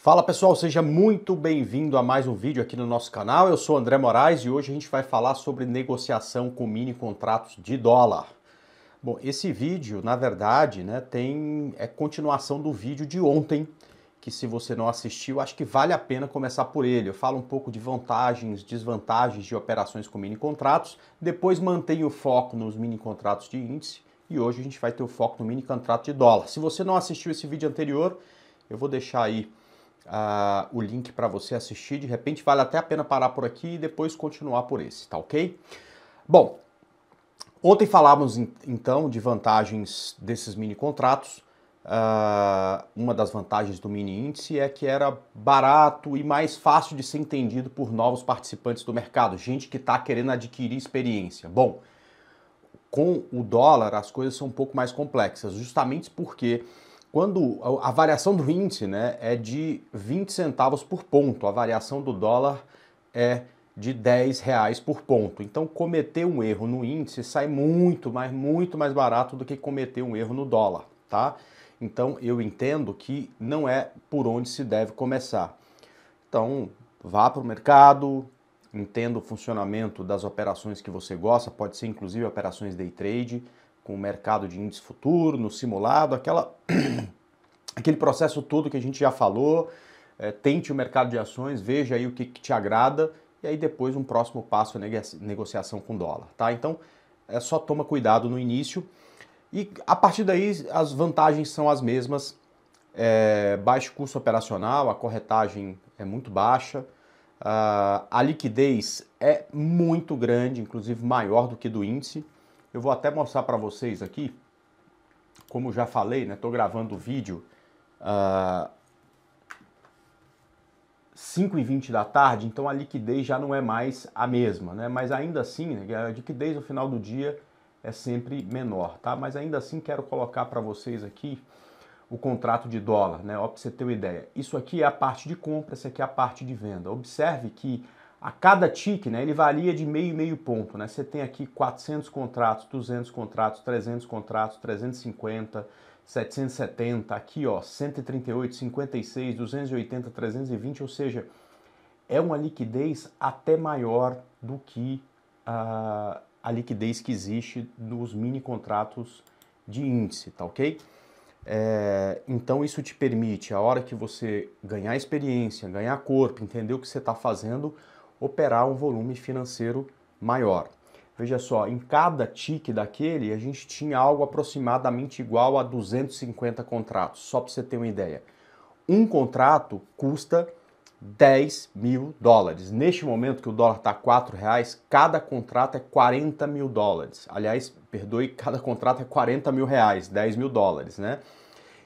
Fala pessoal, seja muito bem-vindo a mais um vídeo aqui no nosso canal. Eu sou André Moraes e hoje a gente vai falar sobre negociação com mini contratos de dólar. Bom, esse vídeo, na verdade, né, tem é continuação do vídeo de ontem, que se você não assistiu, acho que vale a pena começar por ele. Eu falo um pouco de vantagens, desvantagens de operações com mini contratos, depois mantenho o foco nos mini contratos de índice e hoje a gente vai ter o foco no mini contrato de dólar. Se você não assistiu esse vídeo anterior, eu vou deixar aí uh, o link para você assistir. De repente vale até a pena parar por aqui e depois continuar por esse, tá ok? Bom, ontem falávamos então de vantagens desses mini contratos. Uh, uma das vantagens do mini índice é que era barato e mais fácil de ser entendido por novos participantes do mercado, gente que está querendo adquirir experiência. Bom, com o dólar as coisas são um pouco mais complexas, justamente porque quando a variação do índice né, é de 20 centavos por ponto, a variação do dólar é de 10 reais por ponto. Então, cometer um erro no índice sai muito, mais muito mais barato do que cometer um erro no dólar, tá? Então, eu entendo que não é por onde se deve começar. Então, vá para o mercado, entenda o funcionamento das operações que você gosta, pode ser inclusive operações day trade, com o mercado de índice futuro, no simulado, aquela, aquele processo todo que a gente já falou. É, tente o mercado de ações, veja aí o que, que te agrada e aí depois um próximo passo é negociação com dólar, tá? Então é só toma cuidado no início e a partir daí as vantagens são as mesmas. É, baixo custo operacional, a corretagem é muito baixa, ah, a liquidez é muito grande, inclusive maior do que do índice. Eu vou até mostrar para vocês aqui, como já falei, né? Estou gravando o vídeo uh, ah, 5 e 20 da tarde, então a liquidez já não é mais a mesma, né? Mas ainda assim, né, a liquidez no final do dia é sempre menor, tá? Mas ainda assim quero colocar para vocês aqui o contrato de dólar, né? Ó, para você ter uma ideia. Isso aqui é a parte de compra, essa aqui é a parte de venda. Observe que a cada tique, né, ele varia de meio e meio ponto, né? Você tem aqui 400 contratos, 200 contratos, 300 contratos, 350, 770, aqui ó, 138, 56, 280, 320, ou seja, é uma liquidez até maior do que uh, a liquidez que existe nos mini contratos de índice, tá ok? É, então isso te permite, a hora que você ganhar experiência, ganhar corpo, entender o que você está fazendo, operar um volume financeiro maior. Veja só, em cada tique daquele, a gente tinha algo aproximadamente igual a 250 contratos, só para você ter uma ideia. Um contrato custa 10 mil dólares. Neste momento que o dólar está R$ reais, cada contrato é 40 mil dólares. Aliás, perdoe, cada contrato é 40 mil reais, 10 mil dólares, né?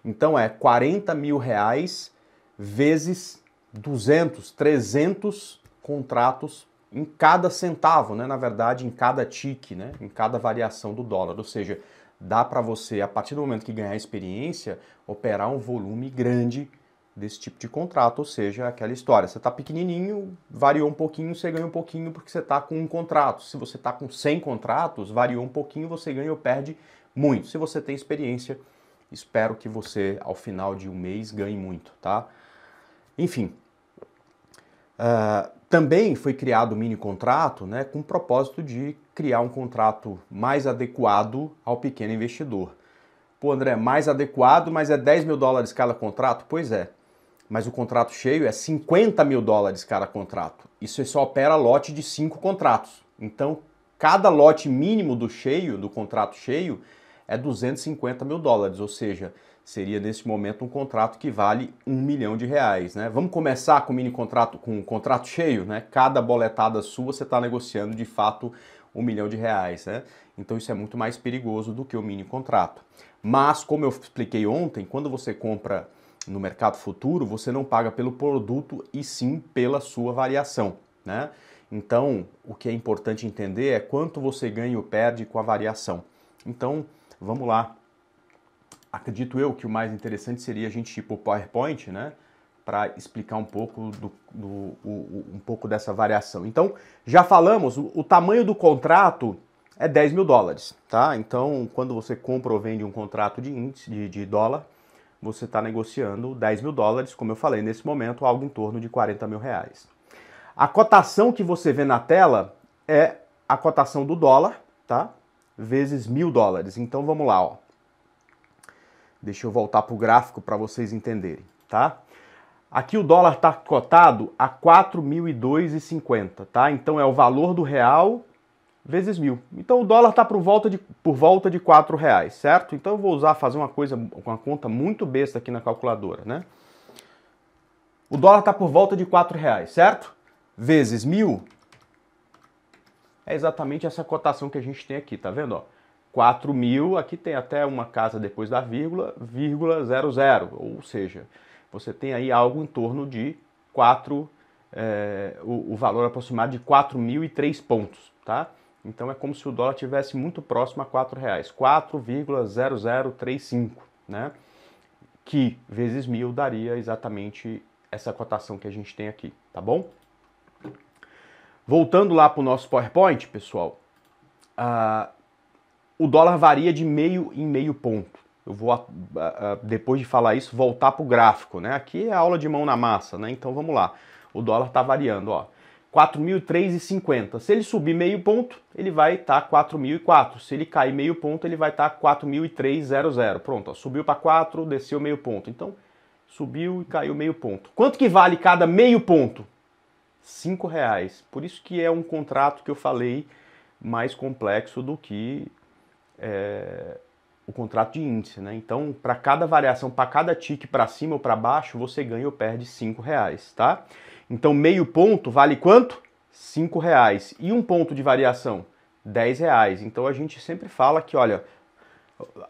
Então é 40 mil reais vezes 200, 300 contratos em cada centavo, né? na verdade, em cada tique, né? em cada variação do dólar. Ou seja, dá para você, a partir do momento que ganhar experiência, operar um volume grande desse tipo de contrato, ou seja, aquela história. Você está pequenininho, variou um pouquinho, você ganha um pouquinho porque você está com um contrato. Se você está com 100 contratos, variou um pouquinho, você ganha ou perde muito. Se você tem experiência, espero que você, ao final de um mês, ganhe muito, tá? Enfim, uh, também foi criado o um mini contrato né, com o propósito de criar um contrato mais adequado ao pequeno investidor. Pô, André, mais adequado, mas é 10 mil dólares cada contrato? Pois é. Mas o contrato cheio é 50 mil dólares cada contrato. Isso é só opera lote de cinco contratos. Então, cada lote mínimo do cheio, do contrato cheio, é 250 mil dólares. Ou seja, seria neste momento um contrato que vale um milhão de reais. Né? Vamos começar com o mini contrato, com um contrato cheio, né? Cada boletada sua você está negociando de fato um milhão de reais, né? Então isso é muito mais perigoso do que o mini contrato. Mas, como eu expliquei ontem, quando você compra no mercado futuro, você não paga pelo produto e sim pela sua variação, né? Então, o que é importante entender é quanto você ganha ou perde com a variação. Então, vamos lá acredito eu que o mais interessante seria a gente ir para o PowerPoint, né? Para explicar um pouco, do, do o, um pouco dessa variação. Então, já falamos, o, o tamanho do contrato é 10 mil dólares, tá? Então, quando você compra ou vende um contrato de índice, de, de dólar, você está negociando 10 mil dólares, como eu falei, nesse momento, algo em torno de 40 mil reais. A cotação que você vê na tela é a cotação do dólar, tá? Vezes mil dólares. Então, vamos lá, ó. Deixa eu voltar para o gráfico para vocês entenderem, tá? Aqui o dólar está cotado a 4.002,50, tá? Então é o valor do real vezes mil. Então o dólar está por volta de por volta de quatro reais, certo? Então eu vou usar fazer uma coisa uma conta muito besta aqui na calculadora, né? O dólar está por volta de quatro reais, certo? Vezes mil é exatamente essa cotação que a gente tem aqui, tá vendo? Ó? 4 mil, aqui tem até uma casa depois da vírgula, vírgula 00, ou seja, você tem aí algo em torno de 4, é, eh, o, o, valor aproximado de mil e três pontos, tá? Então é como se o dólar tivesse muito próximo a 4 reais, 4,0035, né? Que vezes mil daria exatamente essa cotação que a gente tem aqui, tá bom? Voltando lá para o nosso PowerPoint, pessoal, uh, o dólar varia de meio em meio ponto. Eu vou, depois de falar isso, voltar para o gráfico, né? Aqui é aula de mão na massa, né? Então vamos lá. O dólar está variando, ó. 4.003,50. Se ele subir meio ponto, ele vai estar tá 4.004. Se ele cair meio ponto, ele vai estar tá 4.003,00. Pronto, ó, subiu para 4, desceu meio ponto. Então, subiu e caiu meio ponto. Quanto que vale cada meio ponto? R$ reais. Por isso que é um contrato que eu falei mais complexo do que é, o contrato de índice. Né? Então, para cada variação, para cada tique para cima ou para baixo, você ganha ou perde R$ reais, tá? Então, meio ponto vale quanto? R$ reais. E um ponto de variação? R$ reais. Então, a gente sempre fala que, olha,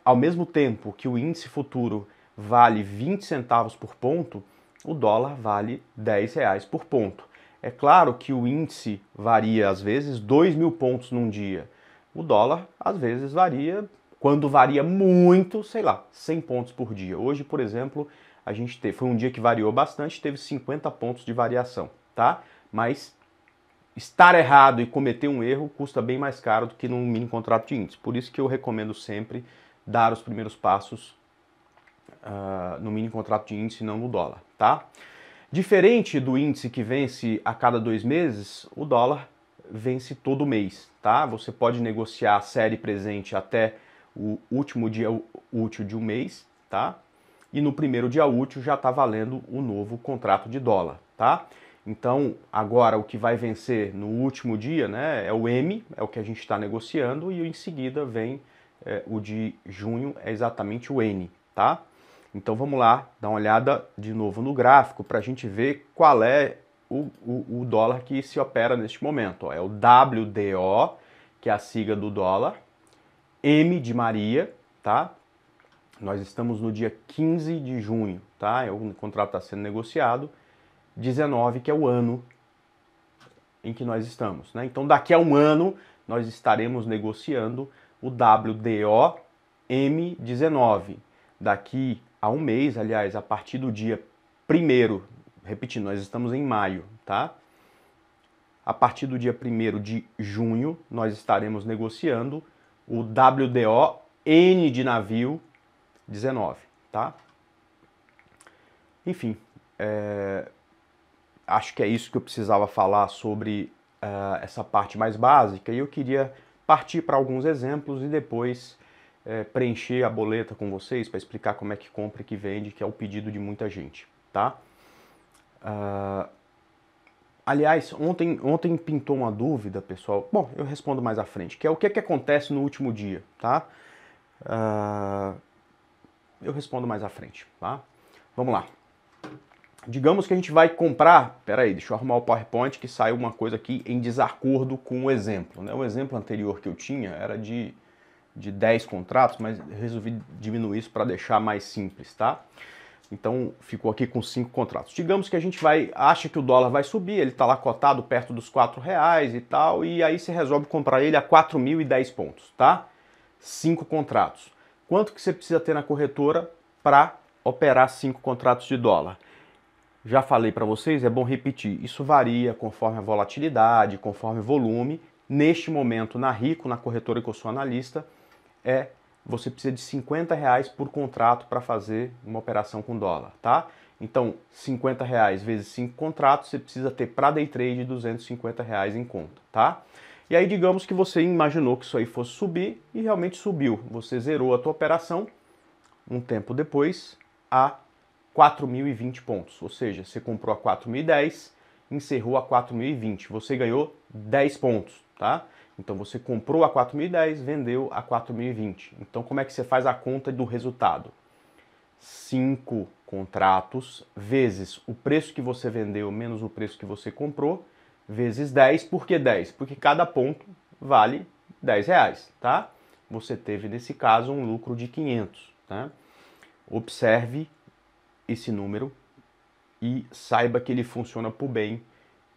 ao mesmo tempo que o índice futuro vale 20 centavos por ponto, o dólar vale R$ reais por ponto. É claro que o índice varia às vezes 2 mil pontos num dia, o dólar às vezes varia, quando varia muito, sei lá, 100 pontos por dia. Hoje, por exemplo, a gente teve, foi um dia que variou bastante, teve 50 pontos de variação, tá? Mas estar errado e cometer um erro custa bem mais caro do que num mini contrato de índice. Por isso que eu recomendo sempre dar os primeiros passos uh, no mini contrato de índice, não no dólar, tá? Diferente do índice que vence a cada dois meses, o dólar vence todo mês, tá? Você pode negociar a série presente até o último dia útil de um mês, tá? E no primeiro dia útil já está valendo o novo contrato de dólar, tá? Então, agora o que vai vencer no último dia né, é o M, é o que a gente está negociando, e em seguida vem é, o de junho, é exatamente o N, tá? Então vamos lá, dar uma olhada de novo no gráfico para a gente ver qual é o, o, o dólar que se opera neste momento. Ó. É o WDO, que é a sigla do dólar, M de Maria, tá? Nós estamos no dia 15 de junho, tá? É o contrato está sendo negociado. 19, que é o ano em que nós estamos, né? Então, daqui a um ano, nós estaremos negociando o WDO M19. Daqui a um mês, aliás, a partir do dia 1 repetindo, nós estamos em maio, tá? A partir do dia 1 de junho, nós estaremos negociando o WDO N de navio 19, tá? Enfim, é... acho que é isso que eu precisava falar sobre uh, essa parte mais básica e eu queria partir para alguns exemplos e depois é, preencher a boleta com vocês para explicar como é que compra e que vende, que é o pedido de muita gente, tá? Uh, aliás, ontem, ontem pintou uma dúvida, pessoal. Bom, eu respondo mais à frente, que é o que, é que acontece no último dia, tá? Uh, eu respondo mais à frente, tá? Vamos lá. Digamos que a gente vai comprar. Peraí, deixa eu arrumar o PowerPoint que saiu uma coisa aqui em desacordo com o exemplo. Né? O exemplo anterior que eu tinha era de, de 10 contratos, mas resolvi diminuir isso para deixar mais simples, tá? Então ficou aqui com cinco contratos. Digamos que a gente vai acha que o dólar vai subir, ele está lá cotado perto dos quatro reais e tal, e aí você resolve comprar ele a 4.010 pontos, tá? Cinco contratos. Quanto que você precisa ter na corretora para operar cinco contratos de dólar? Já falei para vocês, é bom repetir, isso varia conforme a volatilidade, conforme o volume. Neste momento, na Rico, na corretora que eu sou analista, é você precisa de 50 reais por contrato para fazer uma operação com dólar, tá? Então, 50 reais vezes 5 contratos, você precisa ter para day trade 250 reais em conta, tá? E aí, digamos que você imaginou que isso aí fosse subir e realmente subiu. Você zerou a tua operação um tempo depois a 4.020 pontos, ou seja, você comprou a 4.010, encerrou a 4.020, você ganhou 10 pontos, tá? Então você comprou a 4.010, vendeu a 4.020. Então como é que você faz a conta do resultado? Cinco contratos vezes o preço que você vendeu menos o preço que você comprou, vezes 10. Por que 10? Porque cada ponto vale 10 reais, tá? Você teve, nesse caso, um lucro de 500, tá? Observe esse número e saiba que ele funciona para o bem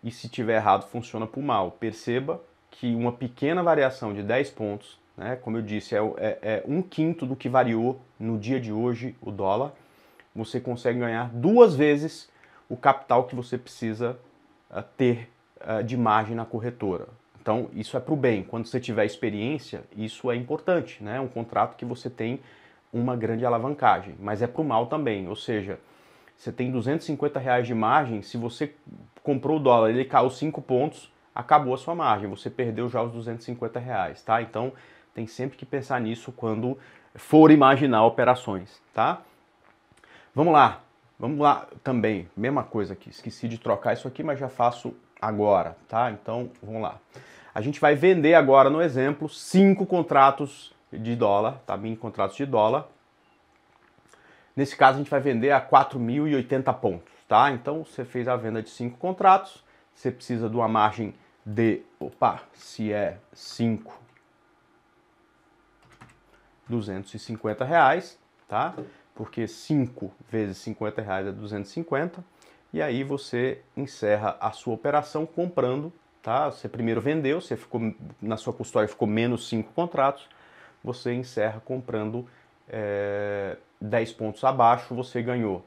e se tiver errado, funciona para o mal. Perceba que uma pequena variação de 10 pontos, né, como eu disse, é, é, é um quinto do que variou no dia de hoje o dólar, você consegue ganhar duas vezes o capital que você precisa uh, ter uh, de margem na corretora. Então, isso é para o bem. Quando você tiver experiência, isso é importante, né? Um contrato que você tem uma grande alavancagem, mas é para o mal também. Ou seja, você tem 250 reais de margem, se você comprou o dólar, ele caiu 5 pontos, acabou a sua margem, você perdeu já os 250 reais, tá? Então tem sempre que pensar nisso quando for imaginar operações, tá? Vamos lá, vamos lá também, mesma coisa aqui, esqueci de trocar isso aqui, mas já faço agora, tá? Então vamos lá. A gente vai vender agora no exemplo cinco contratos de dólar, tá? Mini contratos de dólar. Nesse caso a gente vai vender a 4.080 pontos, tá? Então você fez a venda de cinco contratos, você precisa de uma margem de, opa, se é 5, 250 reais, tá? Porque 5 vezes 50 reais é 250, e aí você encerra a sua operação comprando, tá? Você primeiro vendeu, você ficou, na sua custódia ficou menos 5 contratos, você encerra comprando é, eh, 10 pontos abaixo, você ganhou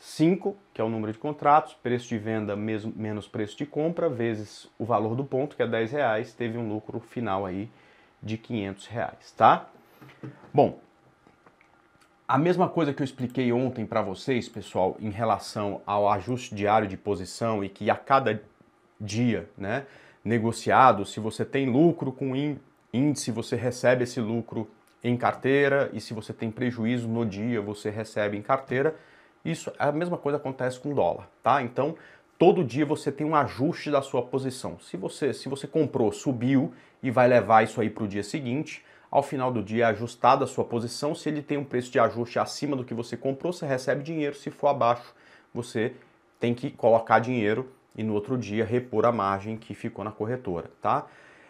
5, que é o número de contratos, preço de venda mesmo, menos preço de compra, vezes o valor do ponto, que é 10 reais, teve um lucro final aí de 500 reais, tá? Bom, a mesma coisa que eu expliquei ontem para vocês, pessoal, em relação ao ajuste diário de posição e que a cada dia, né, negociado, se você tem lucro com índice, você recebe esse lucro em carteira e se você tem prejuízo no dia, você recebe em carteira isso, a mesma coisa acontece com o dólar, tá? Então, todo dia você tem um ajuste da sua posição. Se você, se você comprou, subiu e vai levar isso aí para o dia seguinte, ao final do dia é ajustada a sua posição. Se ele tem um preço de ajuste acima do que você comprou, você recebe dinheiro. Se for abaixo, você tem que colocar dinheiro e no outro dia repor a margem que ficou na corretora, tá?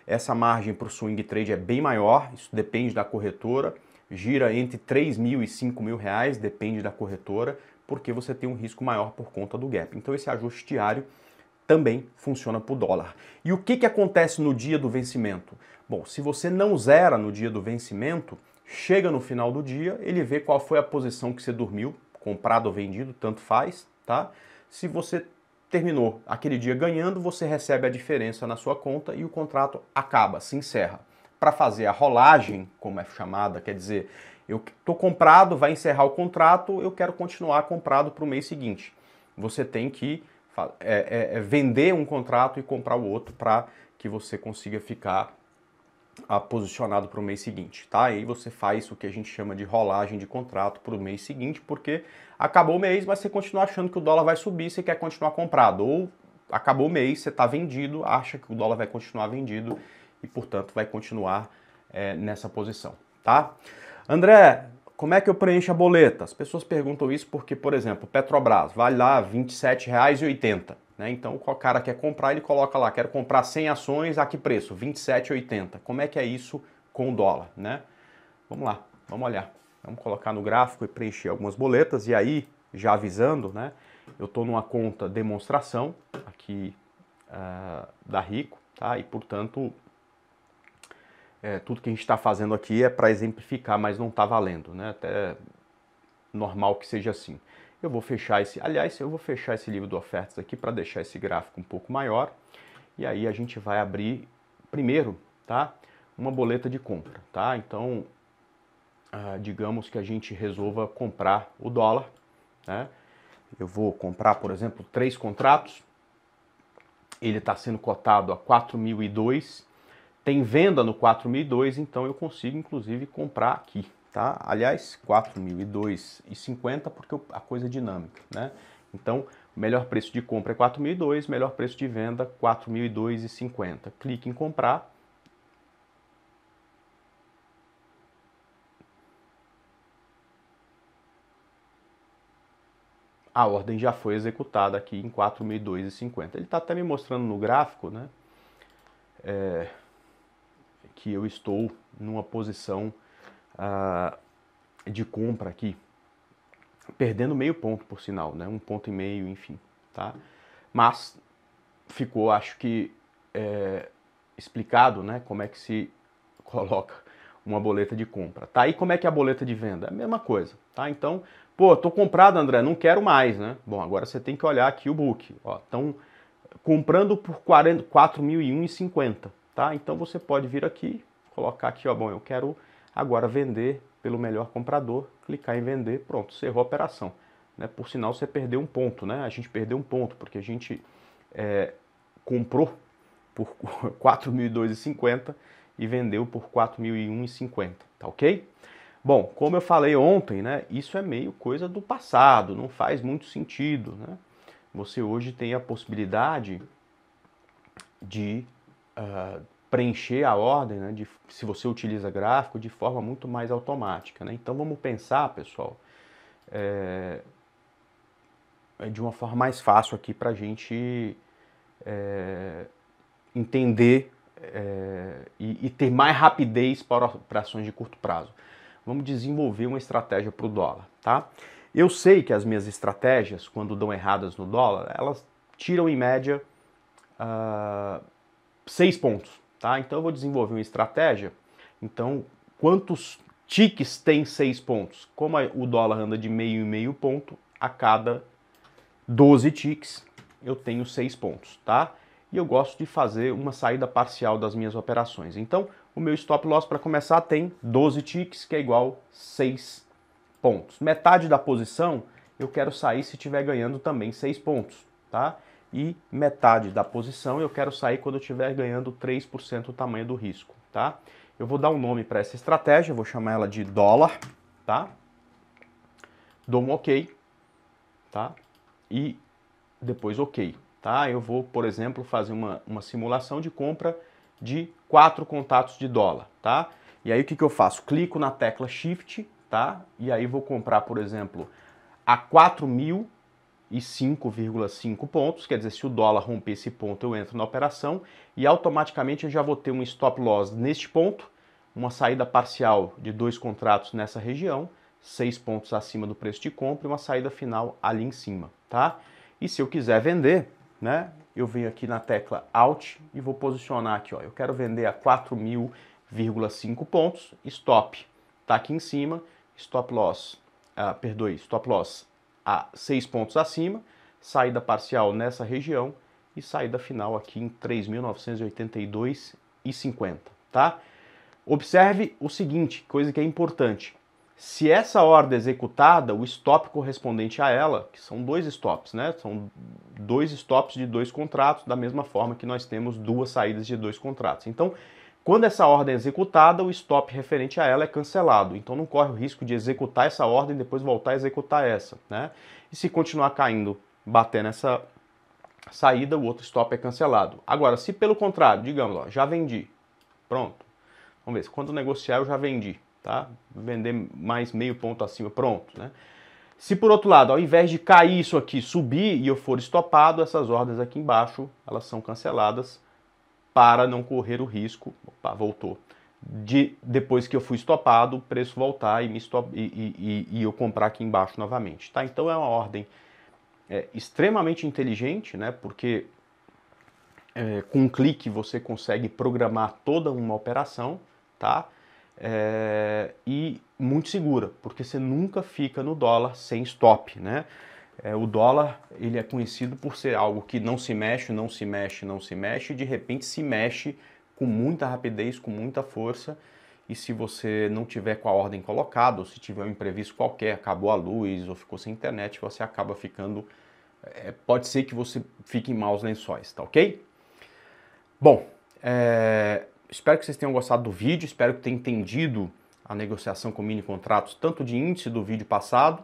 Essa margem para o swing trade é bem maior, isso depende da corretora, gira entre 3 mil e 5 mil reais, depende da corretora porque você tem um risco maior por conta do gap. Então esse ajuste diário também funciona para o dólar. E o que, que acontece no dia do vencimento? Bom, se você não zera no dia do vencimento, chega no final do dia, ele vê qual foi a posição que você dormiu, comprado ou vendido, tanto faz, tá? Se você terminou aquele dia ganhando, você recebe a diferença na sua conta e o contrato acaba, se encerra para fazer a rolagem, como é chamada, quer dizer, eu estou comprado, vai encerrar o contrato, eu quero continuar comprado para o mês seguinte. Você tem que é, é, é, vender um contrato e comprar o outro para que você consiga ficar ah, posicionado para o mês seguinte, tá? Aí você faz o que a gente chama de rolagem de contrato para o mês seguinte, porque acabou o mês, mas você continua achando que o dólar vai subir, você quer continuar comprado. Ou acabou o mês, você está vendido, acha que o dólar vai continuar vendido e, portanto, vai continuar é, nessa posição, tá? André, como é que eu preencho a boleta? As pessoas perguntam isso porque, por exemplo, Petrobras vale lá R$ 27,80. Né? Então, o cara quer comprar, ele coloca lá, quero comprar 100 ações, a que preço? R$ 27,80. Como é que é isso com o dólar? Né? Vamos lá, vamos olhar. Vamos colocar no gráfico e preencher algumas boletas. E aí, já avisando, né? eu estou numa conta demonstração aqui uh, da Rico, tá? e portanto é, tudo que a gente está fazendo aqui é para exemplificar, mas não está valendo, né? Até normal que seja assim. Eu vou fechar esse, aliás, eu vou fechar esse livro de ofertas aqui para deixar esse gráfico um pouco maior. E aí a gente vai abrir primeiro, tá? Uma boleta de compra, tá? Então, ah, digamos que a gente resolva comprar o dólar, né? Eu vou comprar, por exemplo, três contratos. Ele está sendo cotado a 4.002 tem venda no 4002, então eu consigo inclusive comprar aqui, tá? Aliás, 4002,50 porque a coisa é dinâmica, né? Então, melhor preço de compra é 4002, melhor preço de venda 4002,50. Clique em comprar. A ordem já foi executada aqui em 4002,50. Ele está até me mostrando no gráfico, né? É, que eu estou numa posição ah, de compra aqui, perdendo meio ponto por sinal, né? Um ponto e meio, enfim, tá? Mas ficou, acho que é, explicado, né? Como é que se coloca uma boleta de compra, tá? E como é que é a boleta de venda? É a mesma coisa, tá? Então, pô, tô comprado, André, não quero mais, né? Bom, agora você tem que olhar aqui o book, ó, estão comprando por 4.001,50, tá? Então você pode vir aqui, colocar aqui, ó, bom, eu quero agora vender pelo melhor comprador, clicar em vender, pronto, cerrou a operação. Né? Por sinal, você perdeu um ponto, né? A gente perdeu um ponto, porque a gente é, comprou por 4.002,50 e vendeu por 4.001,50, tá ok? Bom, como eu falei ontem, né, isso é meio coisa do passado, não faz muito sentido, né? Você hoje tem a possibilidade de ah, preencher a ordem, né, de, se você utiliza gráfico, de forma muito mais automática. Né? Então vamos pensar, pessoal, é, de uma forma mais fácil aqui para a gente é, entender é, e, e, ter mais rapidez para operações de curto prazo. Vamos desenvolver uma estratégia para o dólar, tá? Eu sei que as minhas estratégias, quando dão erradas no dólar, elas tiram em média uh, seis pontos, tá? Então eu vou desenvolver uma estratégia. Então, quantos ticks tem seis pontos? Como o dólar anda de meio e meio ponto, a cada 12 ticks, eu tenho seis pontos, tá? E eu gosto de fazer uma saída parcial das minhas operações. Então, o meu stop loss para começar tem 12 ticks, que é igual 6 pontos. Metade da posição eu quero sair se estiver ganhando também 6 pontos, tá? e metade da posição eu quero sair quando eu estiver ganhando 3% do tamanho do risco, tá? Eu vou dar um nome para essa estratégia, vou chamar ela de dólar, tá? Dou um OK, tá? E depois OK, tá? Eu vou, por exemplo, fazer uma, uma simulação de compra de quatro contatos de dólar, tá? E aí o que, que eu faço? Clico na tecla Shift, tá? E aí vou comprar, por exemplo, a 4 mil e 5,5 pontos, quer dizer, se o dólar romper esse ponto, eu entro na operação e automaticamente eu já vou ter um stop loss neste ponto, uma saída parcial de dois contratos nessa região, seis pontos acima do preço de compra e uma saída final ali em cima, tá? E se eu quiser vender, né, eu venho aqui na tecla Alt e vou posicionar aqui, ó, eu quero vender a 4.000,5 pontos, stop, tá aqui em cima, stop loss, ah, perdoe, stop loss a 6 pontos acima, saída parcial nessa região e saída final aqui em 3.982,50, tá? Observe o seguinte, coisa que é importante. Se essa ordem executada, o stop correspondente a ela, que são dois stops, né? São dois stops de dois contratos, da mesma forma que nós temos duas saídas de dois contratos. Então, quando essa ordem é executada, o stop referente a ela é cancelado. Então não corre o risco de executar essa ordem e depois voltar a executar essa. Né? E se continuar caindo, bater nessa saída, o outro stop é cancelado. Agora, se pelo contrário, digamos, ó, já vendi, pronto. Vamos ver, quando negociar eu já vendi, tá? Vender mais meio ponto acima, pronto, né? Se por outro lado, ao invés de cair isso aqui, subir e eu for estopado, essas ordens aqui embaixo, elas são canceladas para não correr o risco, opa, voltou, de depois que eu fui estopado, o preço voltar e, me stop, e, e, e, eu comprar aqui embaixo novamente. Tá? Então é uma ordem é, extremamente inteligente, né? porque é, com um clique você consegue programar toda uma operação tá? É, e muito segura, porque você nunca fica no dólar sem stop. Né? É, o dólar ele é conhecido por ser algo que não se mexe, não se mexe, não se mexe, e de repente se mexe com muita rapidez, com muita força. E se você não tiver com a ordem colocada, ou se tiver um imprevisto qualquer, acabou a luz ou ficou sem internet, você acaba ficando. É, pode ser que você fique em maus lençóis, tá ok? Bom, é, espero que vocês tenham gostado do vídeo, espero que tenham entendido a negociação com mini contratos, tanto de índice do vídeo passado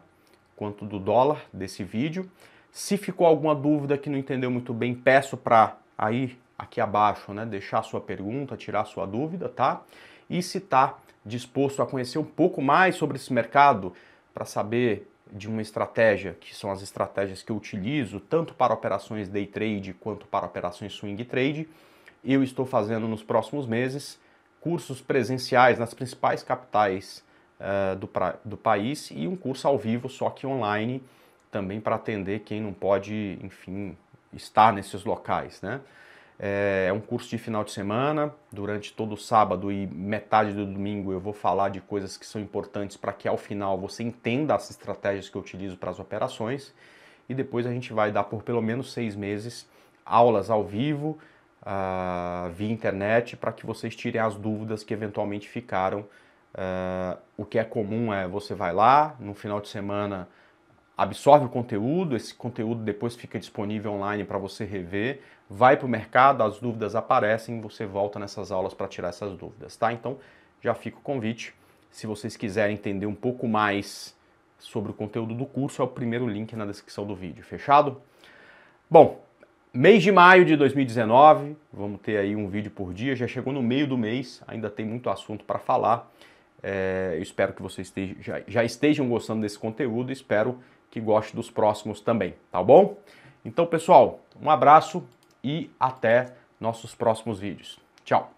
quanto do dólar desse vídeo. Se ficou alguma dúvida que não entendeu muito bem, peço para aí aqui abaixo, né, deixar sua pergunta, tirar sua dúvida, tá? E se está disposto a conhecer um pouco mais sobre esse mercado para saber de uma estratégia, que são as estratégias que eu utilizo tanto para operações day trade quanto para operações swing trade, eu estou fazendo nos próximos meses cursos presenciais nas principais capitais eh, do, pra, do país e um curso ao vivo, só que online, também para atender quem não pode, enfim, estar nesses locais, né? Eh, é um curso de final de semana, durante todo o sábado e metade do domingo eu vou falar de coisas que são importantes para que ao final você entenda as estratégias que eu utilizo para as operações. E depois a gente vai dar por pelo menos seis meses aulas ao vivo, uh, via internet, para que vocês tirem as dúvidas que eventualmente ficaram Uh, o que é comum é você vai lá, no final de semana absorve o conteúdo, esse conteúdo depois fica disponível online para você rever, vai para o mercado, as dúvidas aparecem, você volta nessas aulas para tirar essas dúvidas, tá? Então já fica o convite. Se vocês quiserem entender um pouco mais sobre o conteúdo do curso, é o primeiro link na descrição do vídeo, fechado? Bom, mês de maio de 2019, vamos ter aí um vídeo por dia, já chegou no meio do mês, ainda tem muito assunto para falar. É, eu espero que vocês esteja, já, já estejam gostando desse conteúdo. Espero que goste dos próximos também, tá bom? Então, pessoal, um abraço e até nossos próximos vídeos. Tchau!